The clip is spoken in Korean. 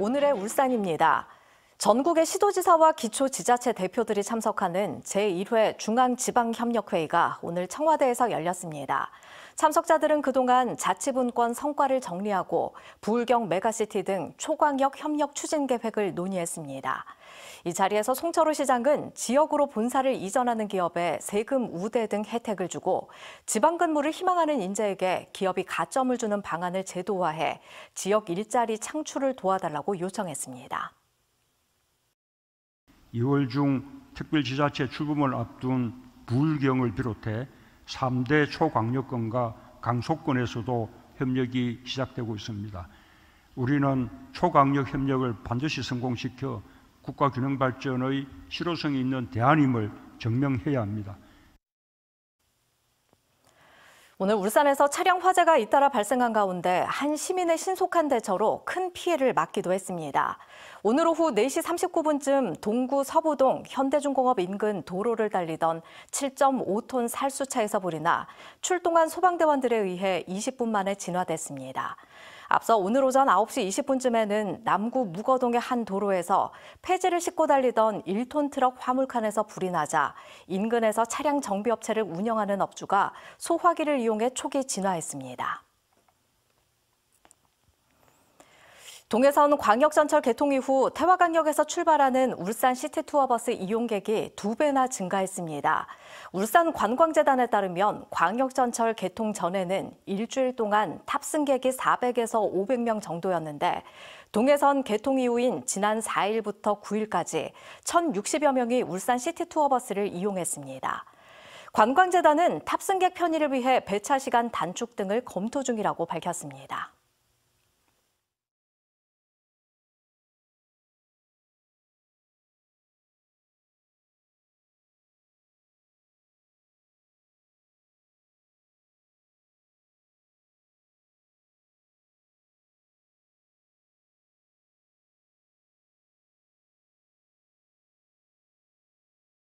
오늘의 울산입니다. 전국의 시도지사와 기초지자체 대표들이 참석하는 제1회 중앙지방협력회의가 오늘 청와대에서 열렸습니다. 참석자들은 그동안 자치분권 성과를 정리하고 부울경 메가시티 등 초광역 협력 추진 계획을 논의했습니다. 이 자리에서 송철호 시장은 지역으로 본사를 이전하는 기업에 세금 우대 등 혜택을 주고 지방 근무를 희망하는 인재에게 기업이 가점을 주는 방안을 제도화해 지역 일자리 창출을 도와달라고 요청했습니다. 2월 중 특별지자체 출범을 앞둔 불경을 비롯해 3대 초강력권과 강소권에서도 협력이 시작되고 있습니다. 우리는 초강력 협력을 반드시 성공시켜 국가 균형 발전의 실효성이 있는 대안임을 증명해야 합니다. 오늘 울산에서 차량 화재가 잇따라 발생한 가운데 한 시민의 신속한 대처로 큰 피해를 막기도 했습니다. 오늘 오후 4시 39분쯤 동구 서부동 현대중공업 인근 도로를 달리던 7.5톤 살수차에서 불이 나 출동한 소방대원들에 의해 20분 만에 진화됐습니다. 앞서 오늘 오전 9시 20분쯤에는 남구 무거동의 한 도로에서 폐지를 싣고 달리던 1톤 트럭 화물칸에서 불이 나자 인근에서 차량 정비업체를 운영하는 업주가 소화기를 이용해 초기 진화했습니다. 동해선 광역전철 개통 이후 태화강역에서 출발하는 울산 시티투어버스 이용객이 두 배나 증가했습니다. 울산 관광재단에 따르면 광역전철 개통 전에는 일주일 동안 탑승객이 400에서 500명 정도였는데 동해선 개통 이후인 지난 4일부터 9일까지 1,060여 명이 울산 시티투어버스를 이용했습니다. 관광재단은 탑승객 편의를 위해 배차 시간 단축 등을 검토 중이라고 밝혔습니다.